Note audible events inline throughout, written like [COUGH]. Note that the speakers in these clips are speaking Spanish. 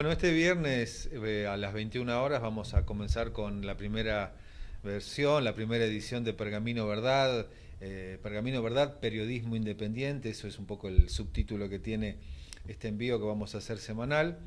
Bueno, este viernes eh, a las 21 horas vamos a comenzar con la primera versión, la primera edición de Pergamino Verdad, eh, Pergamino Verdad, Periodismo Independiente, eso es un poco el subtítulo que tiene este envío que vamos a hacer semanal.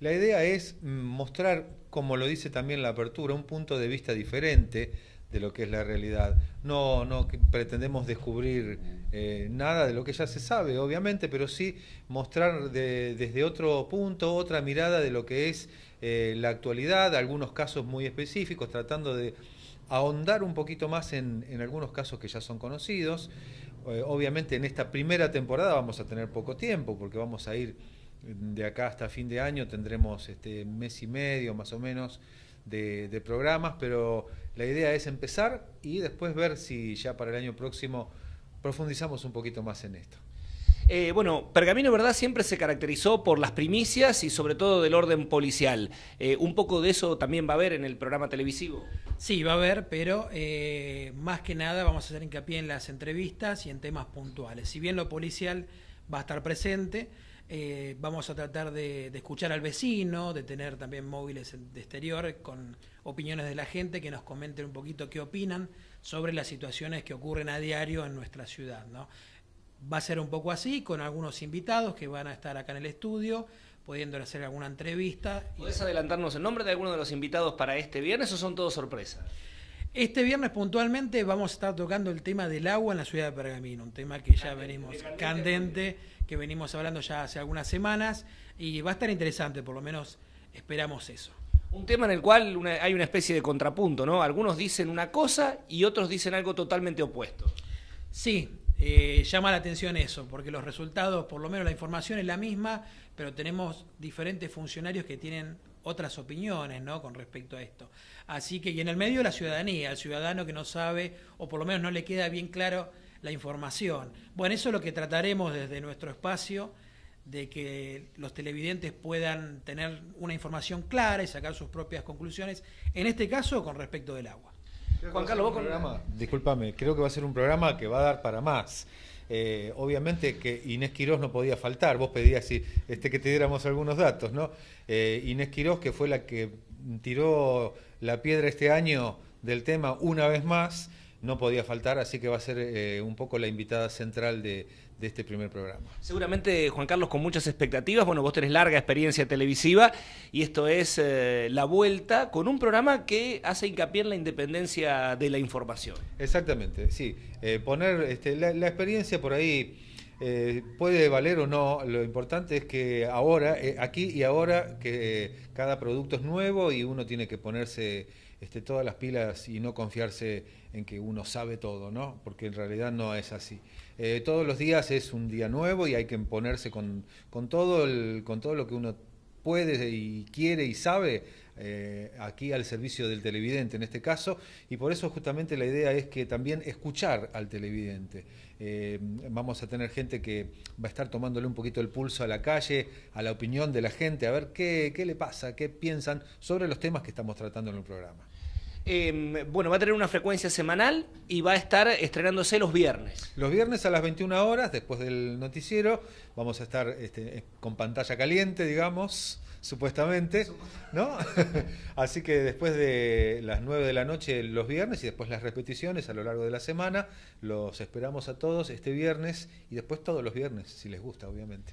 La idea es mm, mostrar, como lo dice también la apertura, un punto de vista diferente de lo que es la realidad. No, no pretendemos descubrir eh, nada de lo que ya se sabe, obviamente, pero sí mostrar desde otro punto, otra mirada de lo que es eh, la actualidad, algunos casos muy específicos, tratando de ahondar un poquito más en, en algunos casos que ya son conocidos. Eh, obviamente en esta primera temporada vamos a tener poco tiempo porque vamos a ir de acá hasta fin de año, tendremos este mes y medio más o menos de, programas, pero la idea es empezar y después ver si ya para el año próximo profundizamos un poquito más en esto. Eh, bueno, Pergamino Verdad siempre se caracterizó por las primicias y sobre todo del orden policial. Eh, un poco de eso también va a haber en el programa televisivo. Sí, va a haber, pero eh, más que nada vamos a hacer hincapié en las entrevistas y en temas puntuales. Si bien lo policial va a estar presente, eh, vamos a tratar de, escuchar al vecino, de tener también móviles de exterior con opiniones de la gente que nos comenten un poquito qué opinan sobre las situaciones que ocurren a diario en nuestra ciudad. ¿no? Va a ser un poco así, con algunos invitados que van a estar acá en el estudio, pudiendo hacer alguna entrevista. ¿Puedes adelantarnos el nombre de alguno de los invitados para este viernes o son todos sorpresas? Este viernes puntualmente vamos a estar tocando el tema del agua en la ciudad de Pergamino, un tema que ya venimos candente, que venimos hablando ya hace algunas semanas y va a estar interesante, por lo menos esperamos eso. Un tema en el cual hay una especie de contrapunto, ¿no? Algunos dicen una cosa y otros dicen algo totalmente opuesto. Sí, eh, llama la atención eso, porque los resultados, por lo menos la información es la misma, pero tenemos diferentes funcionarios que tienen otras opiniones ¿no? con respecto a esto. Así que, y en el medio la ciudadanía, el ciudadano que no sabe o por lo menos no le queda bien claro la información. Bueno, eso es lo que trataremos desde nuestro espacio, de que los televidentes puedan tener una información clara y sacar sus propias conclusiones, en este caso con respecto del agua. Juan Carlos, vos programa, Discúlpame, creo que va a ser un programa que va a dar para más. Eh, obviamente que Inés Quirós no podía faltar, vos pedías así este, que te diéramos algunos datos, ¿no? Eh, Inés Quirós, que fue la que tiró la piedra este año del tema una vez más, no podía faltar, así que va a ser eh, un poco la invitada central de, este primer programa. Seguramente, Juan Carlos, con muchas expectativas. Bueno, vos tenés larga experiencia televisiva y esto es eh, La Vuelta con un programa que hace hincapié en la independencia de la información. Exactamente, sí. Eh, poner este, la, experiencia por ahí eh, puede valer o no, lo importante es que ahora, eh, aquí y ahora, que eh, cada producto es nuevo y uno tiene que ponerse este, todas las pilas y no confiarse en que uno sabe todo, ¿no? Porque en realidad no es así. todos los días es un día nuevo y hay que ponerse con, todo, el, con todo lo que uno puede y quiere y sabe eh, aquí al servicio del televidente en este caso, y por eso justamente la idea es que también escuchar al televidente. Eh, vamos a tener gente que va a estar tomándole un poquito el pulso a la calle, a la opinión de la gente, a ver qué, qué le pasa, qué piensan sobre los temas que estamos tratando en el programa. Em, bueno, va a tener una frecuencia semanal y va a estar estrenándose los viernes. Los viernes a las 21 horas, después del noticiero, vamos a estar este, eh, con pantalla caliente, digamos, supuestamente, ¿no? [LAUGHS] Así que después de las 9 de la noche los viernes y después las repeticiones a lo largo de la semana, los esperamos a todos este viernes y después todos los viernes, si les gusta, obviamente.